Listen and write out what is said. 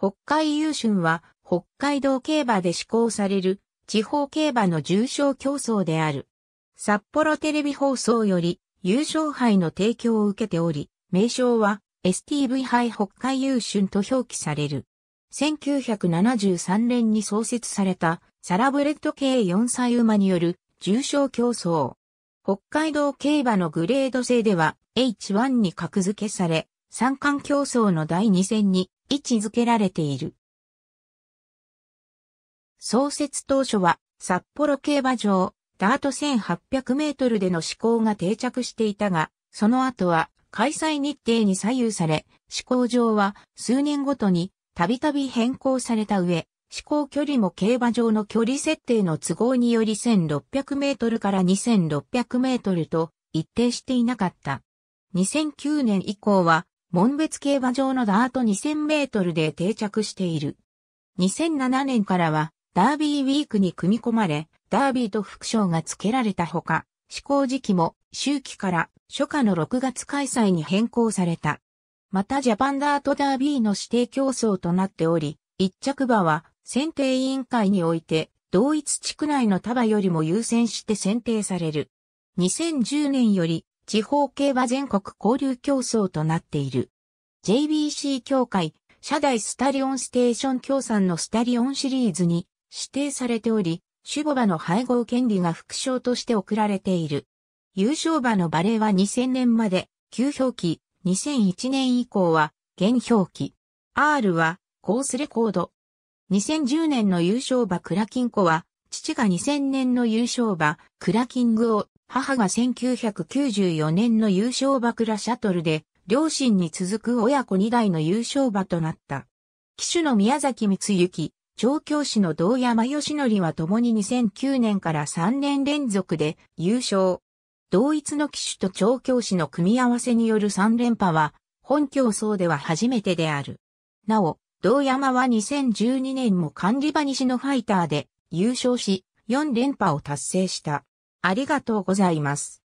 北海優春は北海道競馬で施行される地方競馬の重賞競争である。札幌テレビ放送より優勝杯の提供を受けており、名称は STV 杯北海優春と表記される。1973年に創設されたサラブレッド系4歳馬による重賞競争。北海道競馬のグレード制では H1 に格付けされ、三冠競争の第2戦に位置づけられている。創設当初は札幌競馬場、ダート1800メートルでの試行が定着していたが、その後は開催日程に左右され、試行場は数年ごとにたびたび変更された上、試行距離も競馬場の距離設定の都合により1600メートルから2600メートルと一定していなかった。2009年以降は門別競馬場のダート2000メートルで定着している。2007年からはダービーウィークに組み込まれ、ダービーと副賞が付けられたほか、施行時期も周期から初夏の6月開催に変更された。またジャパンダートダービーの指定競争となっており、一着馬は選定委員会において同一地区内の束よりも優先して選定される。2010年より地方競馬全国交流競争となっている。JBC 協会、社大スタリオンステーション協賛のスタリオンシリーズに指定されており、守母馬の配合権利が副賞として贈られている。優勝馬のバレーは2000年まで、旧表記、2001年以降は、現表記。R は、コースレコード。2010年の優勝馬クラキンコは、父が2000年の優勝馬、クラキングを母が1994年の優勝馬クラシャトルで、両親に続く親子2代の優勝馬となった。騎手の宮崎光幸、調教師の道山義則は共に2009年から3年連続で優勝。同一の騎手と調教師の組み合わせによる3連覇は、本競争では初めてである。なお、道山は2012年も管理場西のファイターで優勝し、4連覇を達成した。ありがとうございます。